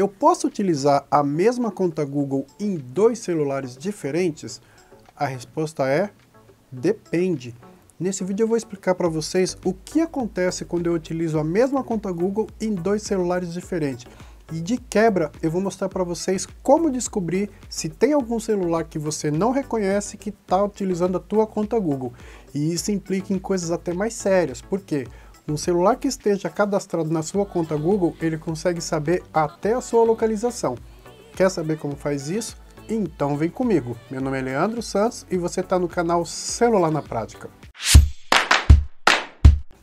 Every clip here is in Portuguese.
eu posso utilizar a mesma conta Google em dois celulares diferentes? A resposta é depende. Nesse vídeo eu vou explicar para vocês o que acontece quando eu utilizo a mesma conta Google em dois celulares diferentes. E de quebra, eu vou mostrar para vocês como descobrir se tem algum celular que você não reconhece que está utilizando a tua conta Google. E isso implica em coisas até mais sérias. Por quê? No celular que esteja cadastrado na sua conta Google, ele consegue saber até a sua localização. Quer saber como faz isso? Então vem comigo. Meu nome é Leandro Santos e você está no canal Celular na Prática.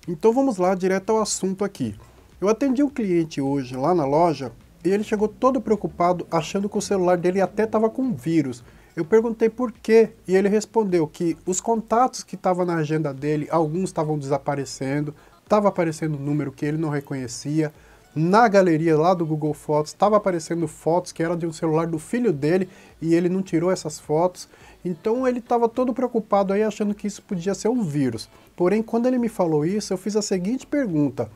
Então vamos lá direto ao assunto aqui. Eu atendi um cliente hoje lá na loja e ele chegou todo preocupado achando que o celular dele até estava com vírus. Eu perguntei por quê e ele respondeu que os contatos que estavam na agenda dele, alguns estavam desaparecendo, estava aparecendo um número que ele não reconhecia. Na galeria lá do Google Fotos estava aparecendo fotos que era de um celular do filho dele e ele não tirou essas fotos. Então ele estava todo preocupado aí achando que isso podia ser um vírus. Porém, quando ele me falou isso, eu fiz a seguinte pergunta: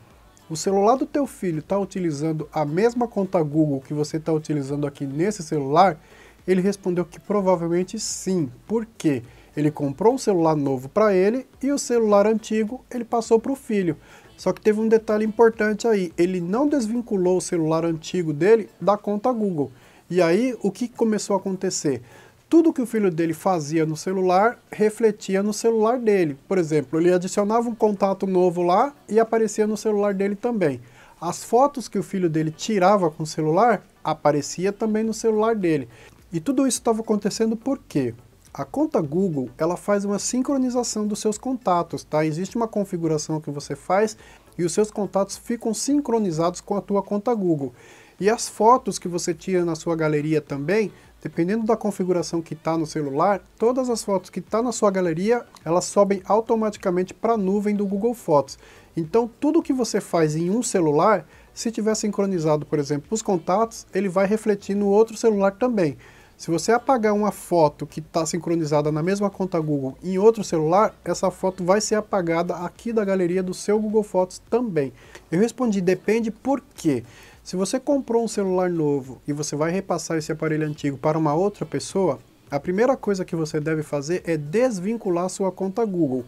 o celular do teu filho está utilizando a mesma conta Google que você está utilizando aqui nesse celular? Ele respondeu que provavelmente sim. Por quê? Ele comprou um celular novo para ele e o celular antigo ele passou para o filho. Só que teve um detalhe importante aí, ele não desvinculou o celular antigo dele da conta Google. E aí o que começou a acontecer? Tudo que o filho dele fazia no celular refletia no celular dele. Por exemplo, ele adicionava um contato novo lá e aparecia no celular dele também. As fotos que o filho dele tirava com o celular aparecia também no celular dele. E tudo isso estava acontecendo por quê? A conta Google, ela faz uma sincronização dos seus contatos, tá? Existe uma configuração que você faz e os seus contatos ficam sincronizados com a tua conta Google. E as fotos que você tira na sua galeria também, dependendo da configuração que está no celular, todas as fotos que está na sua galeria, elas sobem automaticamente para a nuvem do Google Fotos. Então, tudo que você faz em um celular, se tiver sincronizado, por exemplo, os contatos, ele vai refletir no outro celular também. Se você apagar uma foto que está sincronizada na mesma conta Google em outro celular, essa foto vai ser apagada aqui da galeria do seu Google Fotos também. Eu respondi, depende por quê? Se você comprou um celular novo e você vai repassar esse aparelho antigo para uma outra pessoa, a primeira coisa que você deve fazer é desvincular sua conta Google.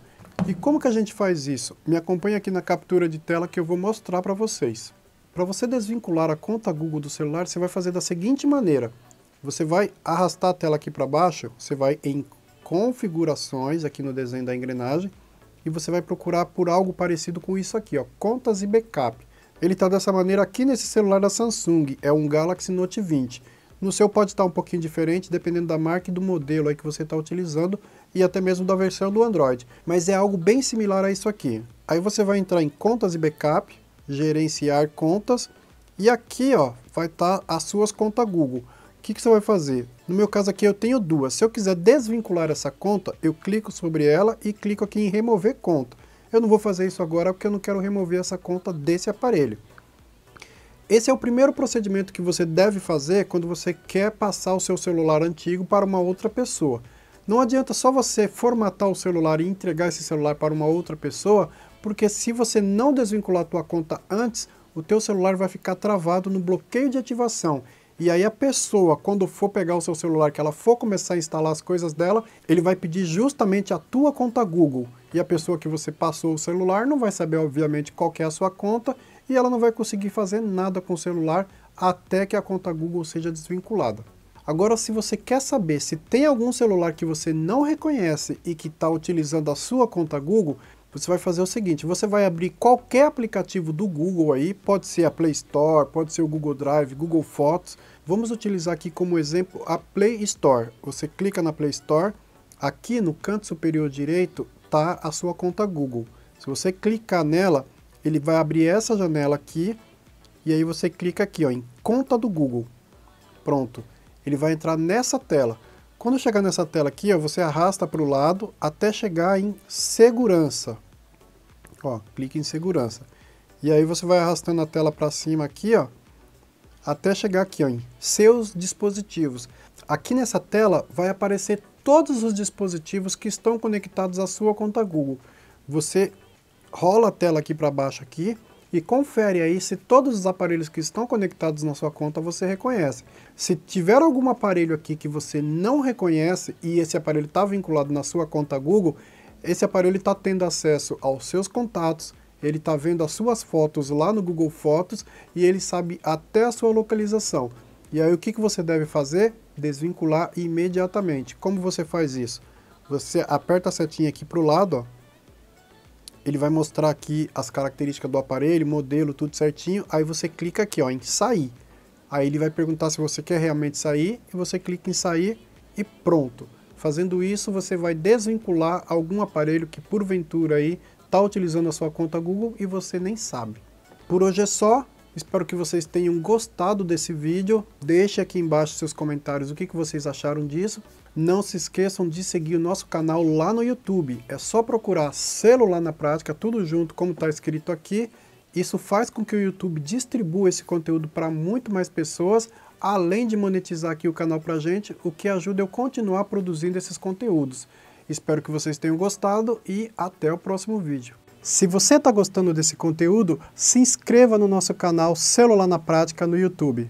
E como que a gente faz isso? Me acompanha aqui na captura de tela que eu vou mostrar para vocês. Para você desvincular a conta Google do celular, você vai fazer da seguinte maneira. Você vai arrastar a tela aqui para baixo, você vai em configurações aqui no desenho da engrenagem e você vai procurar por algo parecido com isso aqui, ó, contas e backup. Ele está dessa maneira aqui nesse celular da Samsung, é um Galaxy Note 20. No seu pode estar um pouquinho diferente, dependendo da marca e do modelo aí que você está utilizando e até mesmo da versão do Android, mas é algo bem similar a isso aqui. Aí você vai entrar em contas e backup, gerenciar contas e aqui ó, vai estar tá as suas contas Google o que, que, você vai fazer? No meu caso aqui eu tenho duas. Se eu quiser desvincular essa conta, eu clico sobre ela e clico aqui em remover conta. Eu não vou fazer isso agora porque eu não quero remover essa conta desse aparelho. Esse é o primeiro procedimento que você deve fazer quando você quer passar o seu celular antigo para uma outra pessoa. Não adianta só você formatar o celular e entregar esse celular para uma outra pessoa, porque se você não desvincular a tua conta antes, o teu celular vai ficar travado no bloqueio de ativação e aí a pessoa, quando for pegar o seu celular, que ela for começar a instalar as coisas dela, ele vai pedir justamente a tua conta Google. E a pessoa que você passou o celular não vai saber, obviamente, qual é a sua conta e ela não vai conseguir fazer nada com o celular até que a conta Google seja desvinculada. Agora, se você quer saber se tem algum celular que você não reconhece e que está utilizando a sua conta Google, você vai fazer o seguinte, você vai abrir qualquer aplicativo do Google aí, pode ser a Play Store, pode ser o Google Drive, Google Fotos. Vamos utilizar aqui como exemplo a Play Store. Você clica na Play Store, aqui no canto superior direito está a sua conta Google. Se você clicar nela, ele vai abrir essa janela aqui, e aí você clica aqui ó, em Conta do Google. Pronto, ele vai entrar nessa tela. Quando chegar nessa tela aqui, ó, você arrasta para o lado até chegar em segurança. Ó, clique em segurança. E aí você vai arrastando a tela para cima aqui, ó, até chegar aqui ó, em seus dispositivos. Aqui nessa tela vai aparecer todos os dispositivos que estão conectados à sua conta Google. Você rola a tela aqui para baixo aqui, e confere aí se todos os aparelhos que estão conectados na sua conta você reconhece. Se tiver algum aparelho aqui que você não reconhece e esse aparelho está vinculado na sua conta Google, esse aparelho está tendo acesso aos seus contatos, ele está vendo as suas fotos lá no Google Fotos e ele sabe até a sua localização. E aí o que, que você deve fazer? Desvincular imediatamente. Como você faz isso? Você aperta a setinha aqui para o lado, ó, ele vai mostrar aqui as características do aparelho, modelo, tudo certinho. Aí você clica aqui ó, em sair. Aí ele vai perguntar se você quer realmente sair e você clica em sair e pronto. Fazendo isso, você vai desvincular algum aparelho que porventura aí está utilizando a sua conta Google e você nem sabe. Por hoje é só. Espero que vocês tenham gostado desse vídeo. Deixe aqui embaixo seus comentários o que, que vocês acharam disso. Não se esqueçam de seguir o nosso canal lá no YouTube. É só procurar Celular na Prática, tudo junto, como está escrito aqui. Isso faz com que o YouTube distribua esse conteúdo para muito mais pessoas, além de monetizar aqui o canal para gente, o que ajuda eu continuar produzindo esses conteúdos. Espero que vocês tenham gostado e até o próximo vídeo. Se você está gostando desse conteúdo, se inscreva no nosso canal Celular na Prática no YouTube.